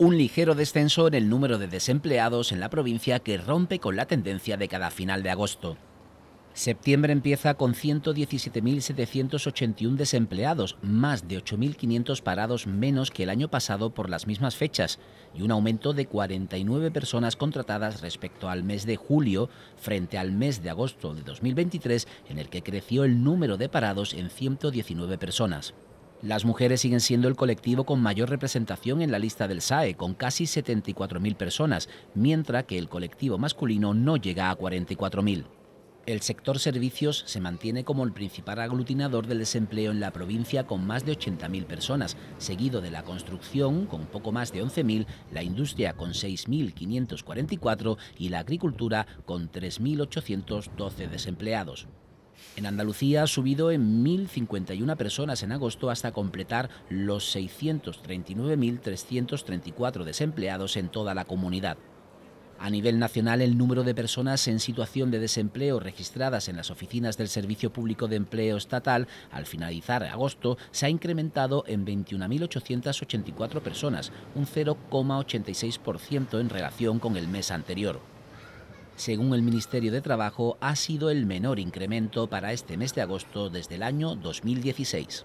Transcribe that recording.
un ligero descenso en el número de desempleados en la provincia que rompe con la tendencia de cada final de agosto. Septiembre empieza con 117.781 desempleados, más de 8.500 parados menos que el año pasado por las mismas fechas, y un aumento de 49 personas contratadas respecto al mes de julio frente al mes de agosto de 2023, en el que creció el número de parados en 119 personas. Las mujeres siguen siendo el colectivo con mayor representación en la lista del SAE, con casi 74.000 personas, mientras que el colectivo masculino no llega a 44.000. El sector servicios se mantiene como el principal aglutinador del desempleo en la provincia con más de 80.000 personas, seguido de la construcción con poco más de 11.000, la industria con 6.544 y la agricultura con 3.812 desempleados. En Andalucía ha subido en 1.051 personas en agosto hasta completar los 639.334 desempleados en toda la comunidad. A nivel nacional, el número de personas en situación de desempleo registradas en las oficinas del Servicio Público de Empleo Estatal al finalizar agosto se ha incrementado en 21.884 personas, un 0,86% en relación con el mes anterior según el Ministerio de Trabajo, ha sido el menor incremento para este mes de agosto desde el año 2016.